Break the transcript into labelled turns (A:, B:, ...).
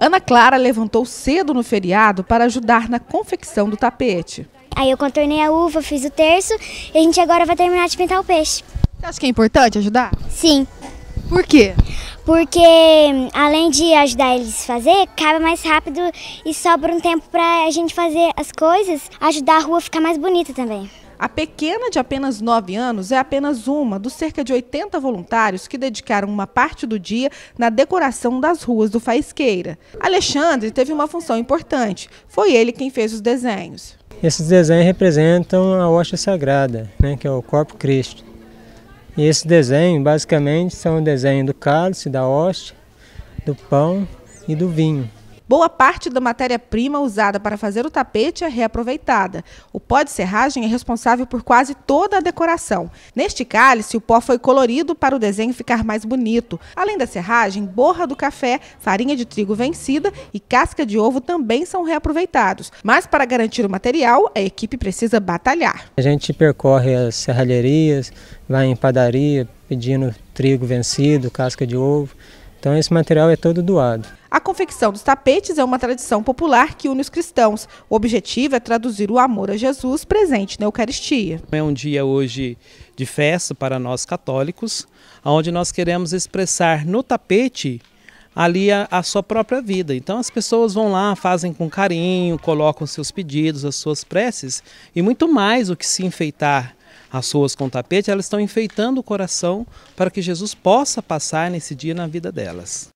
A: Ana Clara levantou cedo no feriado para ajudar na confecção do tapete. Aí eu contornei a uva, fiz o terço e a gente agora vai terminar de pintar o peixe. Você acha que é importante ajudar? Sim. Por quê? Porque além de ajudar eles a fazer, acaba mais rápido e sobra um tempo para a gente fazer as coisas, ajudar a
B: rua a ficar mais bonita também. A pequena de apenas 9 anos é apenas uma dos cerca de 80 voluntários que dedicaram uma parte do dia na decoração das ruas do Faisqueira. Alexandre teve uma função importante, foi ele quem fez os desenhos.
C: Esses desenhos representam a hóstia sagrada, né, que é o corpo Cristo. E esse desenho basicamente são o desenho do cálice, da hóstia, do pão e do vinho.
B: Boa parte da matéria-prima usada para fazer o tapete é reaproveitada. O pó de serragem é responsável por quase toda a decoração. Neste cálice, o pó foi colorido para o desenho ficar mais bonito. Além da serragem, borra do café, farinha de trigo vencida e casca de ovo também são reaproveitados. Mas para garantir o material, a equipe precisa batalhar.
C: A gente percorre as serralherias, vai em padaria pedindo trigo vencido, casca de ovo. Então esse material é todo doado. A
B: confecção dos tapetes é uma tradição popular que une os cristãos. O objetivo é traduzir o amor a Jesus presente na Eucaristia.
D: É um dia hoje de festa para nós católicos, onde nós queremos expressar no tapete ali a, a, sua própria vida. Então as pessoas vão lá, fazem com carinho, colocam seus pedidos, as suas preces e muito mais do que se enfeitar. As ruas com tapete, elas estão enfeitando o coração
C: para que Jesus possa passar nesse dia na vida delas.